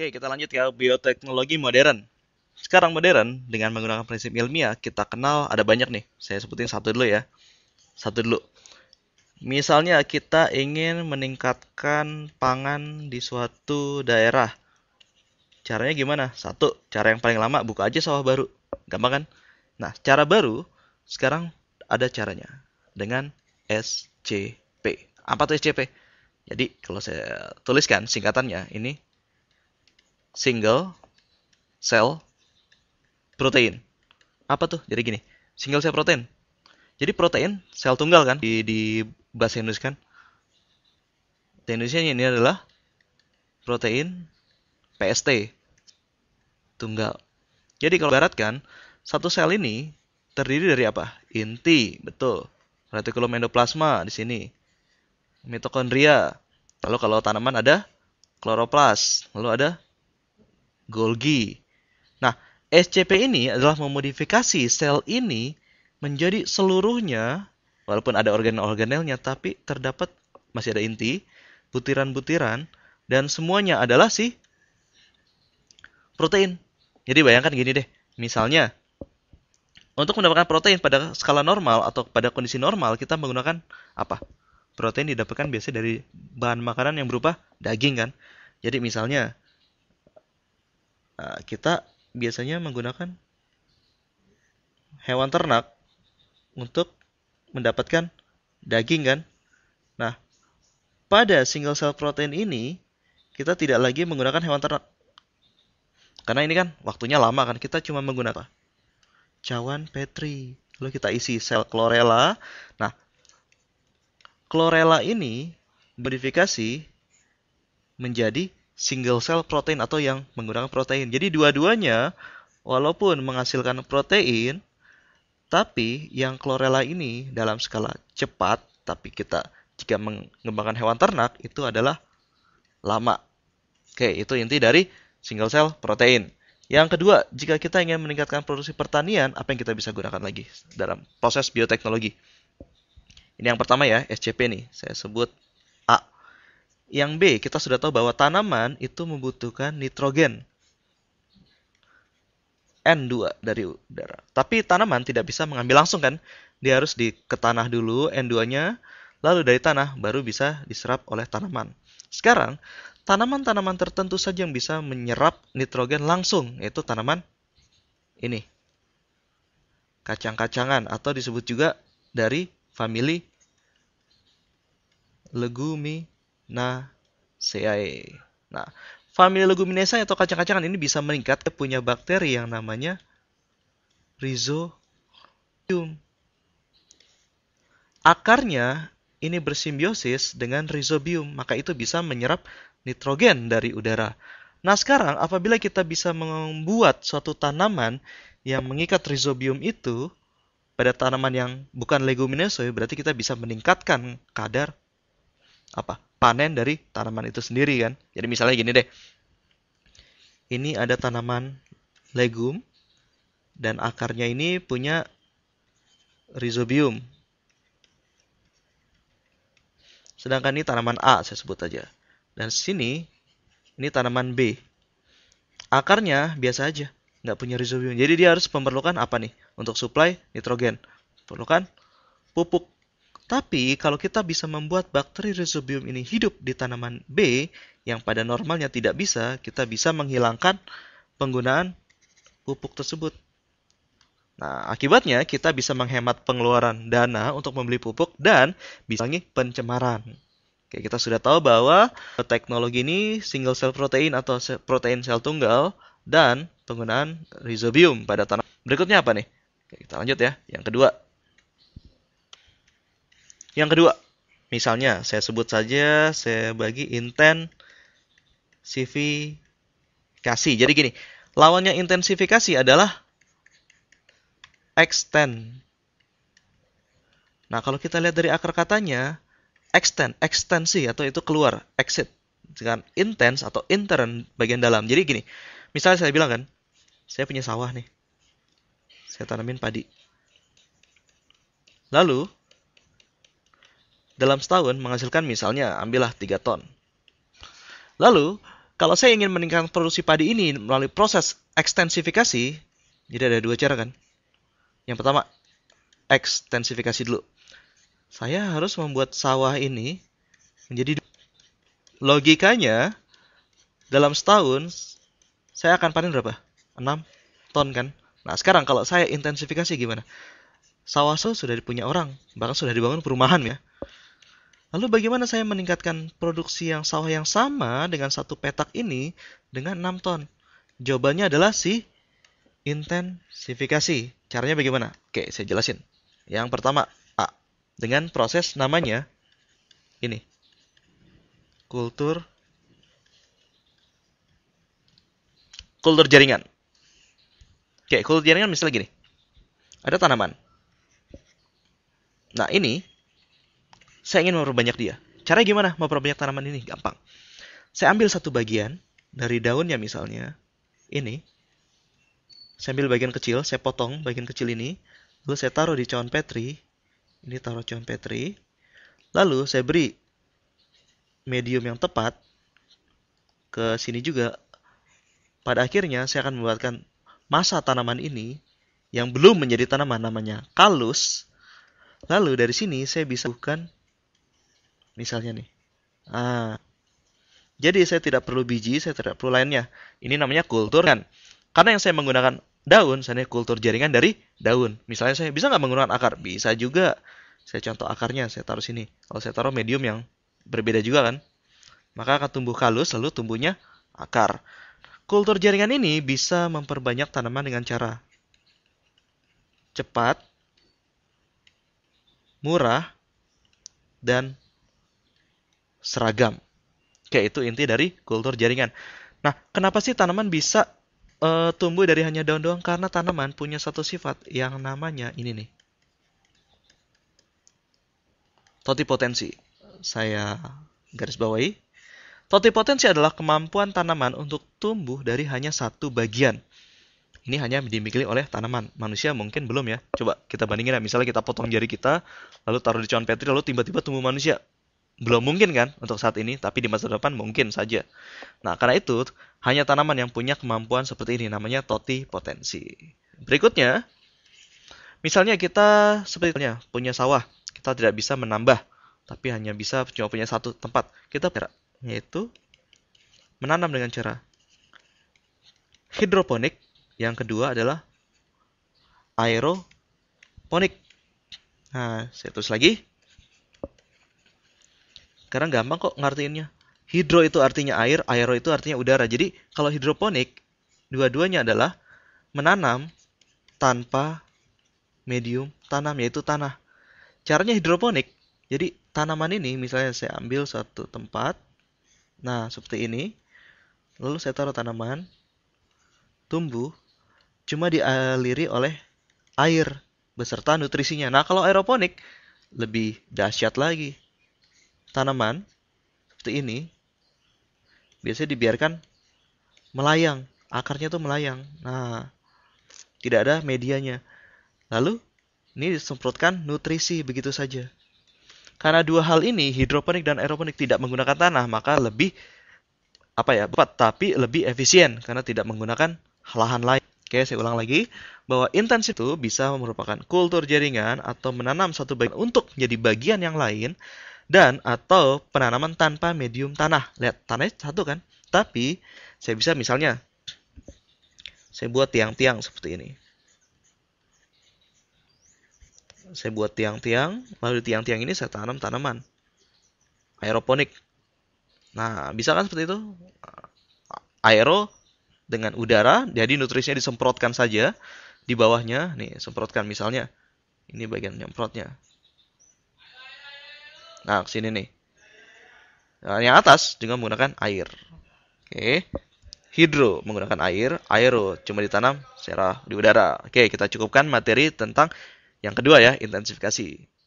Oke, kita lanjut ke bioteknologi modern. Sekarang modern, dengan menggunakan prinsip ilmiah, kita kenal ada banyak nih. Saya sebutin satu dulu ya. Satu dulu. Misalnya kita ingin meningkatkan pangan di suatu daerah. Caranya gimana? Satu, cara yang paling lama buka aja sawah baru. Gampang kan? Nah, cara baru sekarang ada caranya dengan SCP. Apa tuh SCP? Jadi kalau saya tuliskan singkatannya ini single cell protein. Apa tuh? Jadi gini, single cell protein. Jadi protein sel tunggal kan di, di bahasa Indonesia kan. Indonesia ini adalah protein PST tunggal. Jadi kalau barat kan satu sel ini terdiri dari apa? Inti, betul. Retikulum endoplasma di sini. Mitokondria. Lalu kalau tanaman ada kloroplas, lalu ada Golgi. Nah, SCP ini adalah memodifikasi sel ini menjadi seluruhnya, walaupun ada organel-organelnya, tapi terdapat masih ada inti, butiran-butiran, dan semuanya adalah si protein. Jadi bayangkan gini deh, misalnya untuk mendapatkan protein pada skala normal atau pada kondisi normal kita menggunakan apa? Protein didapatkan biasanya dari bahan makanan yang berupa daging kan. Jadi misalnya Eh, kita biasanya menggunakan hewan ternak untuk mendapatkan daging kan. Nah, pada single cell protein ini kita tidak lagi menggunakan hewan ternak. Karena ini kan waktunya lama kan, kita cuma menggunakan cawan petri. Lalu kita isi sel chlorella. Nah, chlorella ini modifikasi menjadi single cell protein atau yang menggunakan protein. Jadi dua-duanya walaupun menghasilkan protein tapi yang chlorella ini dalam skala cepat tapi kita jika mengembangkan hewan ternak itu adalah lama. Oke, itu inti dari single cell protein. Yang kedua, jika kita ingin meningkatkan produksi pertanian, apa yang kita bisa gunakan lagi dalam proses bioteknologi? Ini yang pertama ya, SCP nih. Saya sebut yang B, kita sudah tahu bahwa tanaman itu membutuhkan nitrogen. N2 dari udara. Tapi tanaman tidak bisa mengambil langsung kan? Dia harus di ke tanah dulu N2-nya, lalu dari tanah baru bisa diserap oleh tanaman. Sekarang, tanaman-tanaman tertentu saja yang bisa menyerap nitrogen langsung, yaitu tanaman ini. Kacang-kacangan atau disebut juga dari famili legumi Leguminosaceae. Nah, familia Leguminosae atau kacang-kacangan ini bisa meningkat ke eh, punya bakteri yang namanya rhizobium. Akarnya ini bersimbiosis dengan rhizobium, maka itu bisa menyerap nitrogen dari udara. Nah, sekarang apabila kita bisa membuat suatu tanaman yang mengikat rhizobium itu pada tanaman yang bukan leguminosa, ya, berarti kita bisa meningkatkan kadar apa? panen dari tanaman itu sendiri kan. Jadi misalnya gini deh. Ini ada tanaman legum dan akarnya ini punya rhizobium. Sedangkan ini tanaman A saya sebut aja. Dan sini ini tanaman B. Akarnya biasa aja, nggak punya rhizobium. Jadi dia harus memerlukan apa nih? Untuk suplai nitrogen, perlukan pupuk tapi kalau kita bisa membuat bakteri rhizobium ini hidup di tanaman B yang pada normalnya tidak bisa, kita bisa menghilangkan penggunaan pupuk tersebut. Nah, akibatnya kita bisa menghemat pengeluaran dana untuk membeli pupuk dan bisa mengurangi pencemaran. Oke, kita sudah tahu bahwa teknologi ini single cell protein atau protein sel tunggal dan penggunaan rhizobium pada tanaman. Berikutnya apa nih? Oke, kita lanjut ya. Yang kedua, yang kedua, misalnya saya sebut saja saya bagi intensifikasi. Jadi gini, lawannya intensifikasi adalah extend. Nah, kalau kita lihat dari akar katanya, extend, ekstensi atau itu keluar, exit. Dengan intense atau intern bagian dalam. Jadi gini, misalnya saya bilang kan, saya punya sawah nih. Saya tanamin padi. Lalu, dalam setahun menghasilkan misalnya ambillah 3 ton. Lalu, kalau saya ingin meningkatkan produksi padi ini melalui proses ekstensifikasi, jadi ada dua cara kan. Yang pertama, ekstensifikasi dulu. Saya harus membuat sawah ini menjadi logikanya dalam setahun saya akan panen berapa? 6 ton kan. Nah, sekarang kalau saya intensifikasi gimana? Sawah sudah dipunya orang, bahkan sudah dibangun perumahan ya. Lalu bagaimana saya meningkatkan produksi yang sawah yang sama dengan satu petak ini dengan 6 ton? Jawabannya adalah si intensifikasi. Caranya bagaimana? Oke, saya jelasin. Yang pertama, A. Dengan proses namanya ini. Kultur kultur jaringan. Oke, kultur jaringan misalnya gini. Ada tanaman. Nah, ini saya ingin memperbanyak dia. Cara gimana memperbanyak tanaman ini? Gampang. Saya ambil satu bagian dari daunnya misalnya. Ini. Saya ambil bagian kecil, saya potong bagian kecil ini. Lalu saya taruh di cawan petri. Ini taruh cawan petri. Lalu saya beri medium yang tepat ke sini juga. Pada akhirnya saya akan membuatkan masa tanaman ini yang belum menjadi tanaman namanya kalus. Lalu dari sini saya bisa bukan misalnya nih. Ah. Jadi saya tidak perlu biji, saya tidak perlu lainnya. Ini namanya kultur kan. Karena yang saya menggunakan daun, saya kultur jaringan dari daun. Misalnya saya bisa nggak menggunakan akar? Bisa juga. Saya contoh akarnya, saya taruh sini. Kalau saya taruh medium yang berbeda juga kan. Maka akan tumbuh kalus, lalu tumbuhnya akar. Kultur jaringan ini bisa memperbanyak tanaman dengan cara cepat, murah, dan seragam. Oke, itu inti dari kultur jaringan. Nah, kenapa sih tanaman bisa uh, tumbuh dari hanya daun doang? Karena tanaman punya satu sifat yang namanya ini nih. Totipotensi. Saya garis bawahi. Totipotensi adalah kemampuan tanaman untuk tumbuh dari hanya satu bagian. Ini hanya dimiliki oleh tanaman. Manusia mungkin belum ya. Coba kita bandingin ya. Misalnya kita potong jari kita, lalu taruh di cawan petri, lalu tiba-tiba tumbuh manusia belum mungkin kan untuk saat ini, tapi di masa depan mungkin saja. Nah, karena itu hanya tanaman yang punya kemampuan seperti ini namanya toti potensi. Berikutnya, misalnya kita sebetulnya punya sawah, kita tidak bisa menambah, tapi hanya bisa cuma punya satu tempat. Kita cara yaitu menanam dengan cara hidroponik. Yang kedua adalah aeroponik. Nah, saya tulis lagi karena gampang kok ngartiinnya. Hidro itu artinya air, aero itu artinya udara. Jadi kalau hidroponik, dua-duanya adalah menanam tanpa medium tanam yaitu tanah. Caranya hidroponik. Jadi tanaman ini misalnya saya ambil satu tempat. Nah, seperti ini. Lalu saya taruh tanaman tumbuh cuma dialiri oleh air beserta nutrisinya. Nah, kalau aeroponik lebih dahsyat lagi tanaman seperti ini biasanya dibiarkan melayang, akarnya tuh melayang. Nah, tidak ada medianya. Lalu ini disemprotkan nutrisi begitu saja. Karena dua hal ini hidroponik dan aeroponik tidak menggunakan tanah, maka lebih apa ya, cepat tapi lebih efisien karena tidak menggunakan lahan lain. Oke, saya ulang lagi bahwa intens itu bisa merupakan kultur jaringan atau menanam satu bagian untuk menjadi bagian yang lain dan atau penanaman tanpa medium tanah. Lihat, tanahnya satu kan? Tapi saya bisa misalnya saya buat tiang-tiang seperti ini. Saya buat tiang-tiang, lalu di tiang-tiang ini saya tanam tanaman. Aeroponik. Nah, bisa kan seperti itu? Aero dengan udara, jadi nutrisinya disemprotkan saja di bawahnya. Nih, semprotkan misalnya. Ini bagian nyemprotnya. Nah, sini nih. Nah, yang atas dengan menggunakan air. Oke. Okay. Hidro menggunakan air, aero cuma ditanam secara di udara. Oke, okay, kita cukupkan materi tentang yang kedua ya, intensifikasi.